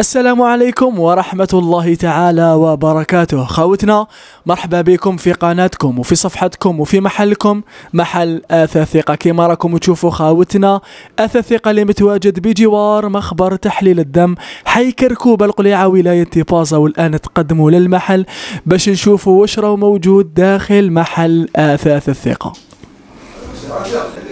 السلام عليكم ورحمة الله تعالى وبركاته خوتنا مرحبا بكم في قناتكم وفي صفحتكم وفي محلكم محل أثا ثقة كما راكم تشوفوا خاوتنا أثا ثقة اللي متواجد بجوار مخبر تحليل الدم حي كركوب القليعة ولاية بازا والآن تقدموا للمحل باش نشوفوا وش راه موجود داخل محل أثاث الثقة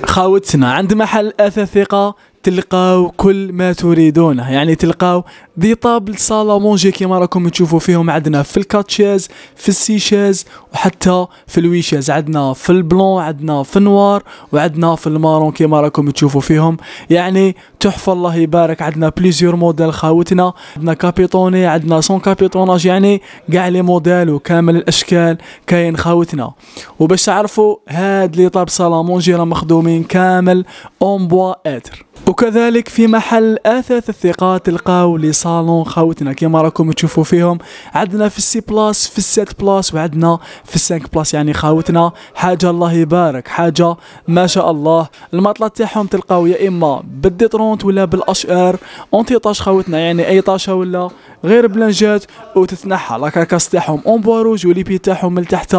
خاوتنا عند محل أثاث ثقة تلقاو كل ما تريدونه يعني تلقاو دي طابل صالا مونجي كيما راكم تشوفوا فيهم عندنا في الكاتشيز في السيشيز وحتى في الويشيز عندنا في البلون عندنا في النوار وعندنا في المارون كيما راكم تشوفوا فيهم يعني تحفه الله يبارك عندنا بليزيور موديل خاوتنا عندنا كابيتوني عندنا سون كابيتوناج يعني كاع لي موديل وكامل الاشكال كاين خاوتنا وباش تعرفوا هاد لي طاب صالا مونجي راه مخدومين كامل اون بوا اتر وكذلك في محل اثاث الثقه تلقاو لي صالون خاوتنا كيما راكم تشوفوا فيهم عندنا في السي بلاس في السات بلاس وعندنا في السانك بلاس يعني خاوتنا حاجه الله يبارك حاجه ما شاء الله المطلة تاعهم تلقاو يا اما بالديترونت ولا بالاش ار اونتي طاش خاوتنا يعني اي طاشه ولا غير بلانجات وتتنحى لاكاكاس تاعهم اون بوا روج وليبي تاعهم من تحت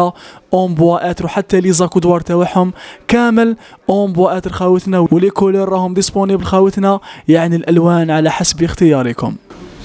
اون بوا اتر حتى لي زاكودوار تاعهم كامل اون بوا اتر خاوتنا ولي كولور راهم ديسبونيبل خاوتنا يعني الالوان على حسب اختياركم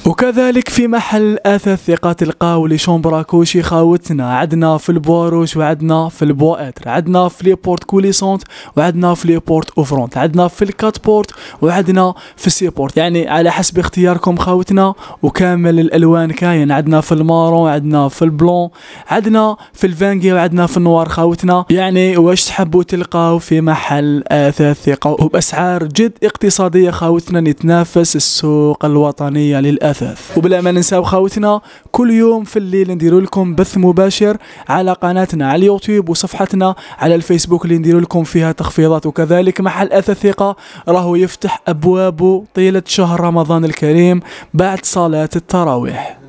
وكذلك في محل اثاث ثقة تلقاو لي شومبرا كوشي خاوتنا عندنا في البواروش وعدنا في البواتر عندنا في لي بورت كوليسونت وعدنا في لي بورت اوفرونت عندنا في الكات بورت وعدنا في السي بورت يعني على حسب اختياركم خاوتنا وكامل الالوان كاين عندنا في المارون عندنا في البلون عندنا في الفانجي وعدنا في النوار خاوتنا يعني واش تحبوا تلقاو في محل اثاث ثقة وباسعار جد اقتصادية خاوتنا نتنافس السوق الوطنية للاثاث الاثاث وبلا ما ننساو خاوتنا كل يوم في الليل نديرو لكم بث مباشر على قناتنا على اليوتيوب وصفحتنا على الفيسبوك اللي نديرو لكم فيها تخفيضات وكذلك محل اثاث ثقه راهو يفتح ابوابه طيله شهر رمضان الكريم بعد صلاه التراويح